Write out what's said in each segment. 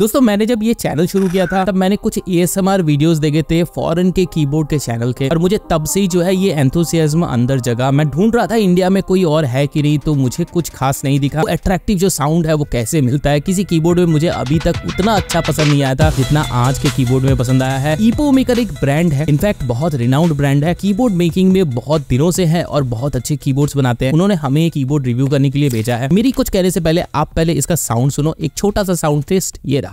दोस्तों मैंने जब ये चैनल शुरू किया था तब मैंने कुछ ए एस वीडियोस देखे थे फॉरेन के कीबोर्ड के चैनल के और मुझे तब से ही जो है ये एंथोसियाज्म अंदर जगह मैं ढूंढ रहा था इंडिया में कोई और है कि नहीं तो मुझे कुछ खास नहीं दिखा अट्रैक्टिव जो साउंड है वो कैसे मिलता है किसी बोर्ड में मुझे अभी तक उतना अच्छा पसंद नहीं आया था जितना आज के बोर्ड में पसंद आया है ईपो मेकर एक ब्रांड है इनफैक्ट बहुत रिनाउंड ब्रांड है बोर्ड मेकिंग में बहुत दिनों से है और बहुत अच्छे बोर्ड बनाते हैं उन्होंने हमें बोर्ड रिव्यू करने के लिए भेजा है मेरी कुछ कहने से पहले आप पहले इसका साउंड सुनो एक छोटा सा साउंड टेस्ट ये रहा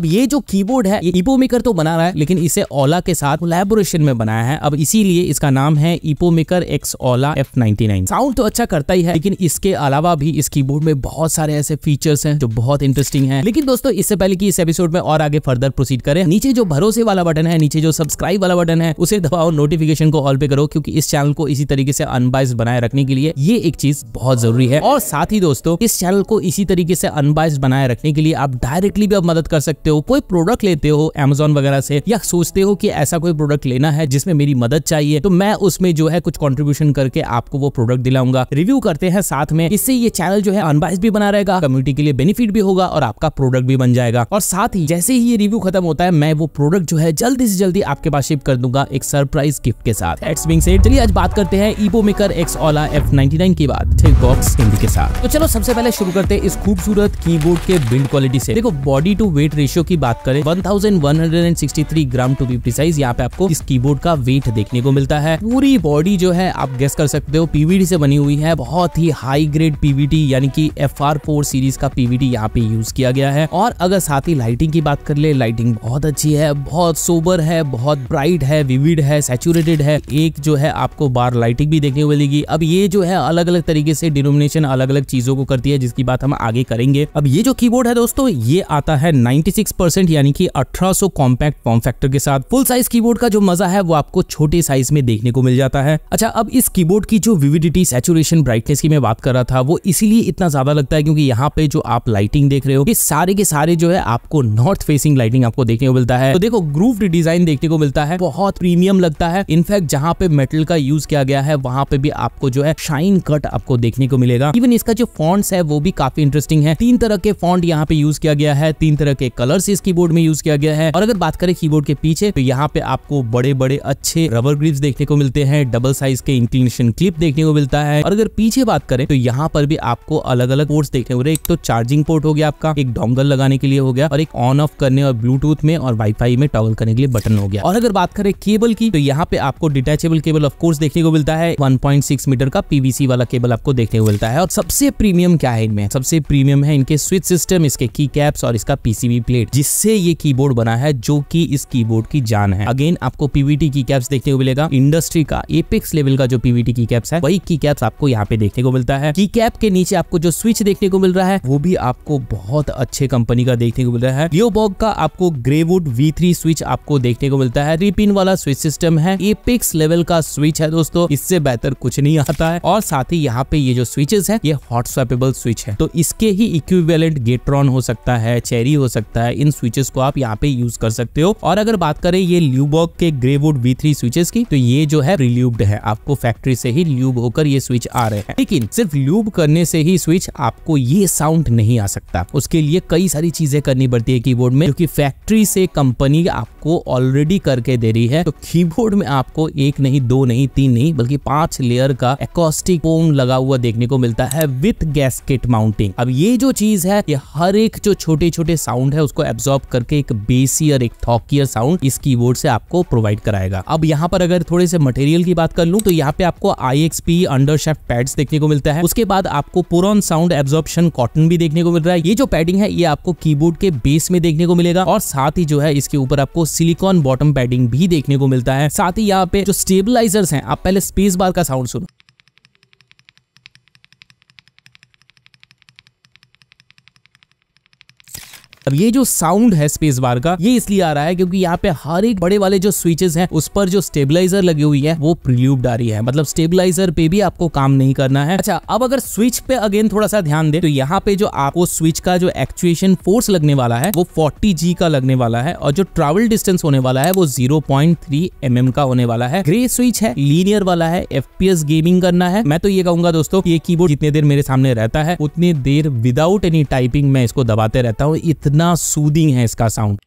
ये जो कीबोर्ड है ये इपो मेकर तो बना रहा है लेकिन इसे ओला के साथ कोलेबोरेशन में बनाया है अब इसीलिए इसका नाम है Epomaker x Aula F sound तो अच्छा करता ही है लेकिन इसके अलावा भी इस कीबोर्ड में बहुत सारे ऐसे फीचर्स हैं जो बहुत इंटरेस्टिंग है लेकिन दोस्तों इससे पहले की इस एपिसोड में और आगे फर्दर प्रोसीड करें नीचे जो भरोसे वाला बटन है नीचे जो सब्सक्राइब वाला बटन है उसे दबाओ नोटिफिकेशन को ऑल पे करो क्योंकि इस चैनल को इसी तरीके से अनबाइस बनाए रखने के लिए ये एक चीज बहुत जरूरी है और साथ ही दोस्तों इस चैनल को इसी तरीके से अनबाइस बनाए रखने के लिए आप डायरेक्टली भी अब मदद कर सकते सकते हो कोई प्रोडक्ट लेते हो एमेजोन वगैरह से या सोचते हो कि ऐसा कोई प्रोडक्ट लेना है जिसमें मेरी मदद चाहिए तो मैं उसमें जो है कुछ कॉन्ट्रीब्यूशन करके आपको वो प्रोडक्ट दिलाऊंगा रिव्यू करते हैं साथ में इससे ये चैनल जो है अनबाइस भी बना रहेगा कम्युनिटी के लिए बेनिफिट भी होगा और आपका प्रोडक्ट भी बन जाएगा और साथ ही जैसे ही ये रिव्यू खत्म होता है मैं वो प्रोडक्ट जो है जल्दी से जल्दी आपके पास शिप कर दूंगा एक सरप्राइज गिफ्ट के साथ एक्स बिंग चलिए आज बात करते हैं Epomaker x Aula F की बात बॉक्स हिंदी के साथ तो चलो सबसे पहले शुरू करते हैं इस खूबसूरत कीबोर्ड के बिल्ड क्वालिटी से देखो body to weight ratio ratio की बात करें 1163 ग्राम टू बी प्रिसाइज यहाँ पे आपको इस कीबोर्ड का वेट देखने को मिलता है पूरी बॉडी जो है आप गेस कर सकते हो पीवीडी से बनी हुई है बहुत ही हाई ग्रेड पीवीडी यानी कि एफ फोर सीरीज का पीवीडी यहाँ पे यूज किया गया है और अगर साथ ही लाइटिंग की बात कर ले लाइटिंग बहुत अच्छी है बहुत सोबर है बहुत ब्राइट है विविड है सेचुरेटेड है एक जो है आपको बार लाइटिंग भी देखने को मिलेगी अब ये जो है अलग अलग तरीके से डिनोमिनेशन अलग अलग चीजों को करती है जिसकी बात हम आगे करेंगे अब ये जो कीबोर्ड है दोस्तों ये आता है नाइनटी सिक्स परसेंट यानी कि अठारह सौ कॉम्पैक्ट फॉर्म फैक्टर के साथ फुल साइज कीबोर्ड का जो मजा है वो आपको छोटे साइज में देखने को मिल जाता है अच्छा अब इस कीबोर्ड की जो विविडिटी सेचुरेशन ब्राइटनेस की मैं बात कर रहा था वो इसीलिए इतना ज्यादा लगता है क्योंकि यहाँ पे जो आप लाइटिंग देख रहे हो ये सारे के सारे जो है आपको नॉर्थ फेसिंग लाइटिंग आपको देखने को मिलता है तो देखो ग्रूव डिजाइन देखने को मिलता है बहुत प्रीमियम लगता है इनफैक्ट जहाँ पे मेटल का यूज किया गया है वहां पे भी आपको जो है शाइन कट आपको देखने को मिलेगा इवन इसका जो फॉन्ट्स है वो भी काफी इंटरेस्टिंग है तीन तरह के फॉन्ट यहाँ पे यूज किया गया है तीन तरह के कलर कलर्स इस कीबोर्ड में यूज किया गया है और अगर बात करें कीबोर्ड के पीछे तो यहाँ पे आपको बड़े बड़े अच्छे रबर ग्रिप्स देखने को मिलते हैं डबल साइज के इंक्लिनेशन क्लिप देखने को मिलता है और अगर पीछे बात करें तो यहाँ पर भी आपको अलग अलग पोर्ट्स देखने को एक तो चार्जिंग पोर्ट हो गया आपका एक डोंगल लगाने के लिए हो गया और एक ऑन ऑफ करने और ब्लूटूथ में और वाईफाई में टॉगल करने के लिए बटन हो गया और अगर बात करें केबल की तो यहाँ पे आपको डिटेचेबल केबल ऑफ कोर्स देखने को मिलता है 1.6 मीटर का पीवीसी वाला केबल आपको देखने को मिलता है और सबसे प्रीमियम क्या है इनमें सबसे प्रीमियम है इनके स्विच सिस्टम इसके की कैप्स और इसका पीसीबी प्लेट 8 जिससे ये कीबोर्ड बना है जो कि इस कीबोर्ड की जान है अगेन आपको पीवीटी की कैप्स देखने को मिलेगा इंडस्ट्री का एपिक्स लेवल का जो पीवीटी की कैप्स है वही की कैप्स आपको यहाँ पे देखने को मिलता है की कैप के नीचे आपको जो स्विच देखने को मिल रहा है वो भी आपको बहुत अच्छे कंपनी का देखने को मिल रहा है लियोबॉग का आपको ग्रेवुड वी स्विच आपको देखने को मिलता है रिपिन वाला स्विच सिस्टम है एपिक्स लेवल का स्विच है दोस्तों इससे बेहतर कुछ नहीं आता है और साथ ही यहाँ पे ये जो स्विचेस है ये हॉट स्वेपेबल स्विच है तो इसके ही इक्विवेलेंट गेट्रॉन हो सकता है चेरी हो सकता है है इन स्विचेस को आप यहाँ पे यूज कर सकते हो और अगर बात करें ये ल्यूबॉक के ग्रेवुड वी थ्री स्विचेस की तो ये जो है रिल्यूब्ड है आपको फैक्ट्री से ही ल्यूब होकर ये स्विच आ रहे हैं लेकिन सिर्फ ल्यूब करने से ही स्विच आपको ये साउंड नहीं आ सकता उसके लिए कई सारी चीजें करनी पड़ती है कीबोर्ड में क्योंकि फैक्ट्री से कंपनी आपको ऑलरेडी करके दे रही है तो कीबोर्ड में आपको एक नहीं दो नहीं तीन नहीं बल्कि पांच लेयर का एकॉस्टिक फोम लगा हुआ देखने को मिलता है विथ गैसकेट माउंटिंग अब ये जो चीज है ये हर एक जो छोटे छोटे साउंड है उसको को एब्जॉर्ब करके एक बेसियर एक थॉकियर साउंड इस कीबोर्ड से आपको प्रोवाइड कराएगा अब यहाँ पर अगर थोड़े से मटेरियल की बात कर लू तो यहाँ पे आपको आई एक्सपी अंडर अंडरशेफ्ट पैड्स देखने को मिलता है उसके बाद आपको पुरॉन साउंड एब्जॉर्प्शन कॉटन भी देखने को मिल रहा है ये जो पैडिंग है ये आपको कीबोर्ड के बेस में देखने को मिलेगा और साथ ही जो है इसके ऊपर आपको सिलिकॉन बॉटम पैडिंग भी देखने को मिलता है साथ ही यहाँ पे जो स्टेबलाइजर्स हैं आप पहले स्पेस बार का साउंड सुनो अब ये जो साउंड है स्पेस बार का ये इसलिए आ रहा है क्योंकि यहाँ पे हर एक बड़े वाले जो स्विचेस हैं उस पर जो स्टेबलाइजर लगी हुई है वो प्रिल्यूब्ड आ रही है मतलब स्टेबलाइजर पे भी आपको काम नहीं करना है अच्छा अब अगर स्विच पे अगेन थोड़ा सा ध्यान दे तो यहाँ पे जो आपको स्विच का जो एक्चुएशन फोर्स लगने वाला है वो फोर्टी जी का लगने वाला है और जो ट्रेवल डिस्टेंस होने वाला है वो zero point three M M का होने वाला है ग्रे स्विच है लीनियर वाला है एफ गेमिंग करना है मैं तो ये कहूंगा दोस्तों ये कीबोर्ड जितने देर मेरे सामने रहता है उतनी देर विदाउट एनी टाइपिंग मैं इसको दबाते रहता हूँ इतना इतना सूदिंग है इसका साउंड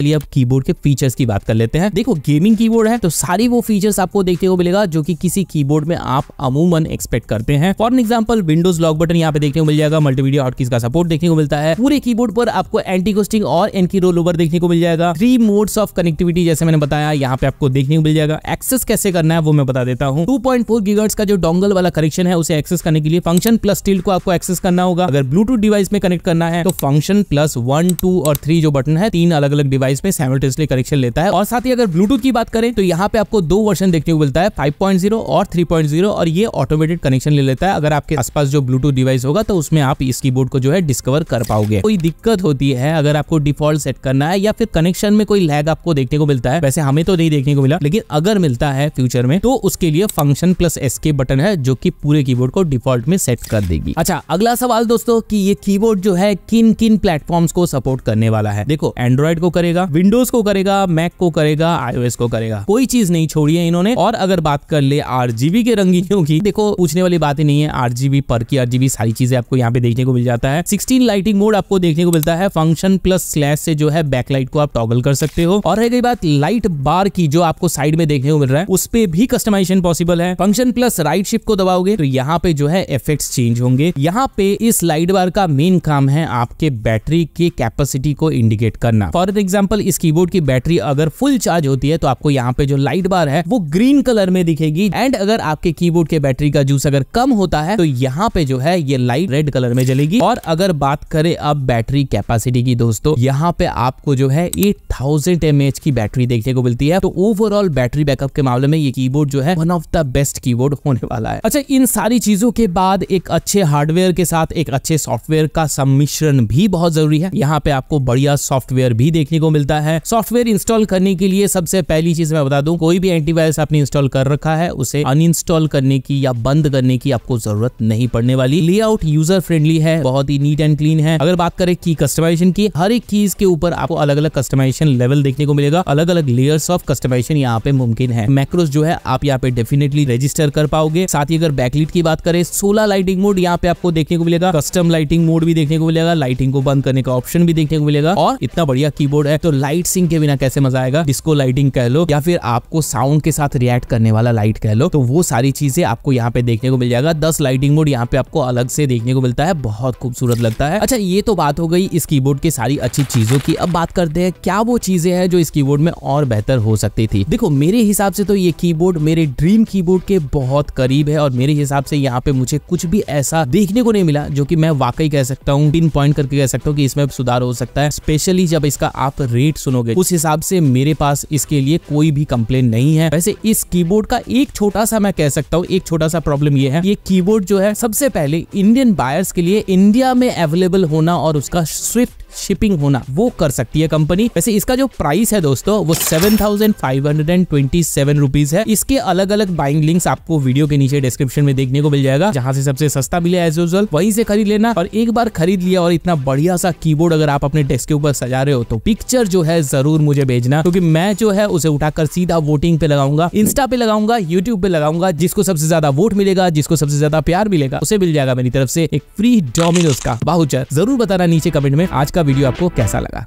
चलिए अब कीबोर्ड के फीचर्स की बात कर लेते हैं देखो गेमिंग कीबोर्ड है तो सारी वो फीचर्स आपको देखने को मिलेगा जो कि किसी कीबोर्ड में आप अमूमन एक्सपेक्ट करते हैं for example Windows lock button यहाँ पे देखने को मिल जाएगा मल्टीमीडिया आउटकीज का सपोर्ट देखने को मिलता है पूरे कीबोर्ड पर आपको एंटी कोस्टिंग और एनकी रोल ओवर देखने को मिल जाएगा थ्री मोड्स ऑफ कनेक्टिविटी जैसे मैंने बताया यहाँ पे आपको देखने को मिल जाएगा एक्सेस कैसे करना है वो मैं बता देता हूँ टू पॉइंट का जो डोंगल वाला कनेक्शन है उसे एक्सेस करने के लिए फंक्शन प्लस टिल्ड को आपको एक्सेस करना होगा अगर ब्लूटूथ डिवाइस में कनेक्ट करना है तो फंक्शन प्लस वन टू और थ्री जो बटन है तीन अलग अलग डिवाइस डिवाइस पे सेमल्टेनियसली कनेक्शन लेता है और साथ ही अगर ब्लूटूथ की बात करें तो यहाँ पे आपको दो वर्जन देखने को मिलता है फाइव और थ्री और ये ऑटोमेटेड कनेक्शन ले लेता है अगर आपके आसपास जो ब्लूटूथ डिवाइस होगा तो उसमें आप इस कीबोर्ड को जो है डिस्कवर कर पाओगे कोई दिक्कत होती है अगर आपको डिफॉल्ट सेट करना है या फिर कनेक्शन में कोई लैग आपको देखने को मिलता है वैसे हमें तो नहीं देखने को मिला लेकिन अगर मिलता है फ्यूचर में तो उसके लिए फंक्शन प्लस एसके बटन है जो कि पूरे कीबोर्ड को डिफॉल्ट में सेट कर देगी अच्छा अगला सवाल दोस्तों कि ये कीबोर्ड जो है किन किन प्लेटफॉर्म्स को सपोर्ट करने वाला है देखो एंड्रॉइड को करेगा करेगा विंडोज को करेगा मैक को करेगा आईओएस को करेगा कोई चीज नहीं छोड़ी है इन्होंने और अगर बात कर ले आरजीबी के रंगीनियों की देखो पूछने वाली बात ही नहीं है आरजीबी पर की आरजीबी सारी चीजें आपको यहाँ पे देखने को मिल जाता है सिक्सटीन लाइटिंग मोड आपको देखने को मिलता है फंक्शन प्लस स्लैश से जो है बैकलाइट को आप टॉगल कर सकते हो और रह गई बात लाइट बार की जो आपको साइड में देखने को मिल रहा है उस पर भी कस्टमाइजेशन पॉसिबल है फंक्शन प्लस राइट शिफ्ट को दबाओगे तो यहाँ पे जो है इफेक्ट चेंज होंगे यहाँ पे इस लाइट बार का मेन काम है आपके बैटरी की कैपेसिटी को इंडिकेट करना फॉर एग्जाम्पल एग्जाम्पल इस कीबोर्ड की बैटरी अगर फुल चार्ज होती है तो आपको यहाँ पे जो लाइट बार है वो ग्रीन कलर में दिखेगी एंड अगर आपके कीबोर्ड के बैटरी का जूस अगर कम होता है तो यहाँ पे जो है ये लाइट रेड कलर में जलेगी और अगर बात करें अब बैटरी कैपेसिटी की दोस्तों यहाँ पे आपको जो है एट थाउजेंड की बैटरी देखने को मिलती है तो ओवरऑल बैटरी बैकअप के मामले में ये कीबोर्ड जो है one of the best keyboard होने वाला है अच्छा इन सारी चीजों के बाद एक अच्छे हार्डवेयर के साथ एक अच्छे सॉफ्टवेयर का सम्मिश्रण भी बहुत जरूरी है यहाँ पे आपको बढ़िया सॉफ्टवेयर भी देखने को मिलता है सॉफ्टवेयर इंस्टॉल करने के लिए सबसे पहली चीज मैं बता दूं कोई भी एंटीवायरस आपने इंस्टॉल कर रखा है उसे अनइंस्टॉल करने की या बंद करने की आपको जरूरत नहीं पड़ने वाली लेआउट यूजर फ्रेंडली है बहुत ही नीट एंड क्लीन है अगर बात करें की कस्टमाइजेशन की हर एक चीज के ऊपर आपको अलग अलग कस्टमाइजेशन लेवल देखने को मिलेगा अलग अलग लेयर्स ऑफ कस्टमाइजेशन यहाँ पे मुमकिन है मैक्रोस जो है आप यहाँ पे डेफिनेटली रजिस्टर कर पाओगे साथ ही अगर बैकलिट की बात करें सोलह लाइटिंग मोड यहाँ पे आपको देखने को मिलेगा कस्टम लाइटिंग मोड भी देखने को मिलेगा लाइटिंग को बंद करने का ऑप्शन भी देखने को मिलेगा और इतना बढ़िया कीबोर्ड है तो तो लाइट सिंग के बिना कैसे मजा आएगा डिस्को लाइटिंग कह लो या फिर आपको साउंड के साथ रिएक्ट करने वाला लाइट कह लो तो वो सारी चीजें आपको यहाँ पे देखने को मिल जाएगा दस लाइटिंग मोड यहाँ पे आपको अलग से देखने को मिलता है बहुत खूबसूरत लगता है अच्छा ये तो बात हो गई इस कीबोर्ड की सारी अच्छी चीजों की अब बात करते हैं क्या वो चीजें हैं जो इस कीबोर्ड में और बेहतर हो सकती थी देखो मेरे हिसाब से तो ये कीबोर्ड मेरे ड्रीम कीबोर्ड के बहुत करीब है और मेरे हिसाब से यहाँ पे मुझे कुछ भी ऐसा देखने को नहीं मिला जो कि मैं वाकई कह सकता हूँ पिन पॉइंट करके कह सकता हूँ कि इसमें सुधार हो सकता है स्पेशली जब इसका आप रेट सुनोगे उस हिसाब से मेरे पास इसके लिए कोई भी कंप्लेन नहीं है वैसे इस कीबोर्ड का एक छोटा सा मैं कह सकता हूँ एक छोटा सा प्रॉब्लम ये है ये कीबोर्ड जो है सबसे पहले इंडियन बायर्स के लिए इंडिया में अवेलेबल होना और उसका स्विफ्ट शिपिंग होना वो कर सकती है कंपनी वैसे इसका जो प्राइस है दोस्तों वो seven thousand five hundred and twenty seven rupees है इसके अलग अलग बाइंग लिंक्स आपको वीडियो के नीचे डिस्क्रिप्शन में देखने को मिल जाएगा जहाँ से सबसे सस्ता मिले एज यूजल वहीं से खरीद लेना और एक बार खरीद लिया और इतना बढ़िया सा कीबोर्ड अगर आप अपने डेस्क के ऊपर सजा रहे हो तो पिक्चर पिक्चर जो है जरूर मुझे भेजना क्योंकि मैं जो है उसे उठाकर सीधा वोटिंग पे लगाऊंगा इंस्टा पे लगाऊंगा यूट्यूब पे लगाऊंगा जिसको सबसे ज्यादा वोट मिलेगा जिसको सबसे ज्यादा प्यार मिलेगा उसे मिल जाएगा मेरी तरफ से एक फ्री डोमिनोज का बाहुचर जरूर बताना नीचे कमेंट में आज का वीडियो आपको कैसा लगा